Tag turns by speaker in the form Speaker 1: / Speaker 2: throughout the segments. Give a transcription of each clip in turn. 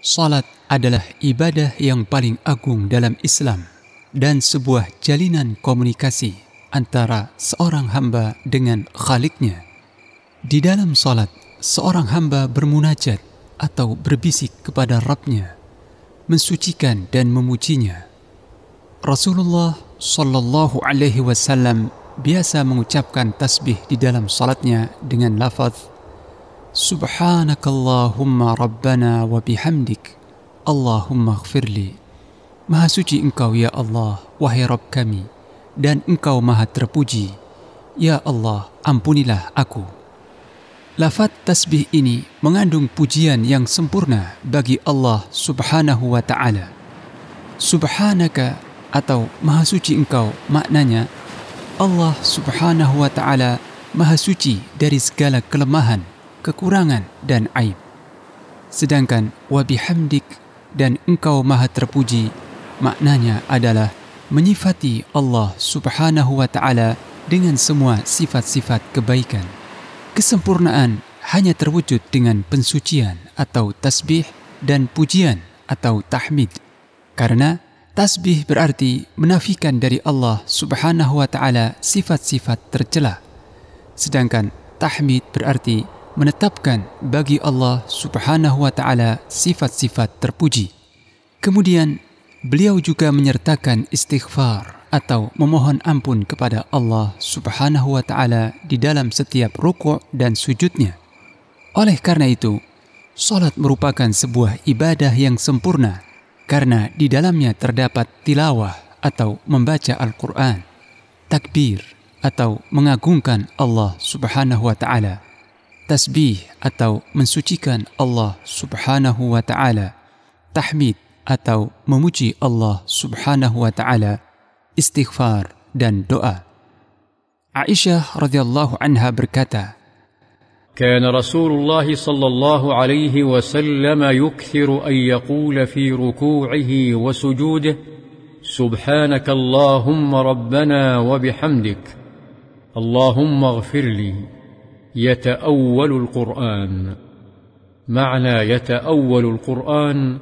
Speaker 1: Salat adalah ibadah yang paling agung dalam Islam dan sebuah jalinan komunikasi antara seorang hamba dengan khaliknya. Di dalam salat, seorang hamba bermunajat atau berbisik kepada Rabbnya, mensucikan dan memujinya. Rasulullah Shallallahu Alaihi Wasallam biasa mengucapkan tasbih di dalam salatnya dengan lafadz Subhanakallahumma rabbana ربنا وبحمدك اللهم اغفر لي Maha suci engkau ya Allah, wahai Rabb kami, dan engkau maha terpuji. Ya Allah, ampunilah aku. Lafaz tasbih ini mengandung pujian yang sempurna bagi Allah Subhanahu wa taala. Subhanaka atau maha suci engkau maknanya Allah Subhanahu wa taala maha suci dari segala kelemahan kekurangan dan aib. Sedangkan wa bihamdik dan engkau maha terpuji maknanya adalah menyifati Allah Subhanahu wa taala dengan semua sifat-sifat kebaikan. Kesempurnaan hanya terwujud dengan pensucian atau tasbih dan pujian atau tahmid. Karena tasbih berarti menafikan dari Allah Subhanahu wa taala sifat-sifat tercela. Sedangkan tahmid berarti menetapkan bagi Allah Subhanahu wa taala sifat-sifat terpuji. Kemudian beliau juga menyertakan istighfar atau memohon ampun kepada Allah Subhanahu wa taala di dalam setiap rukuk dan sujudnya. Oleh karena itu, salat merupakan sebuah ibadah yang sempurna karena di dalamnya terdapat tilawah atau membaca Al-Qur'an, takbir atau mengagungkan Allah Subhanahu wa taala. tasbih atau mensucikan Allah Subhanahu wa taala, tahmid atau memuji Allah Subhanahu wa taala, istighfar dan doa. Aisyah radhiyallahu anha berkata,
Speaker 2: كان رسول الله صلى الله عليه وسلم يكثر أن يقول في ركوعه وسجوده سبحانك اللهم ربنا وبحمدك اللهم اغفر لي يتأول القرآن معنى يتأول القرآن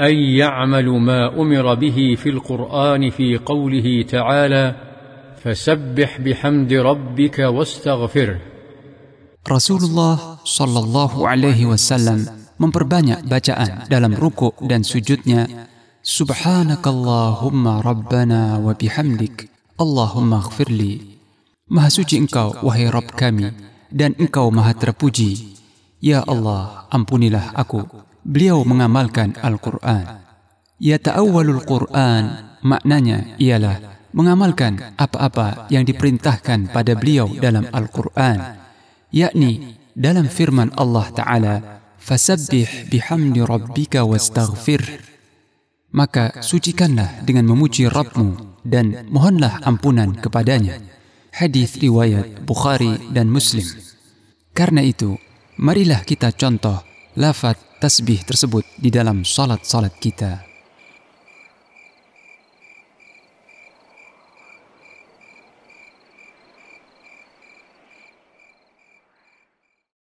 Speaker 2: أي يعمل ما أمر به في القرآن في قوله تعالى فسبح بحمد ربك واستغفره
Speaker 1: Rasulullah Shallallahu Alaihi Wasallam memperbanyak bacaan dalam rukuk dan sujudnya. Subhanakallahumma rabbana wa bihamdik Allahumma ghfirli. Maha suci engkau, wahai Rabb kami. dan engkau maha terpuji. Ya Allah, ampunilah aku. Beliau mengamalkan Al-Quran. Ya ta'awwalul Quran, maknanya ialah mengamalkan apa-apa yang diperintahkan pada beliau dalam Al-Quran, yakni dalam firman Allah Ta'ala, فَسَبِّحْ بِحَمْدِ رَبِّكَ وَاسْتَغْفِرْ Maka sucikanlah dengan memuji Rabbmu dan mohonlah ampunan kepadanya hadis riwayat Bukhari dan Muslim. Karena itu, marilah kita contoh lafaz tasbih tersebut di dalam salat-salat kita.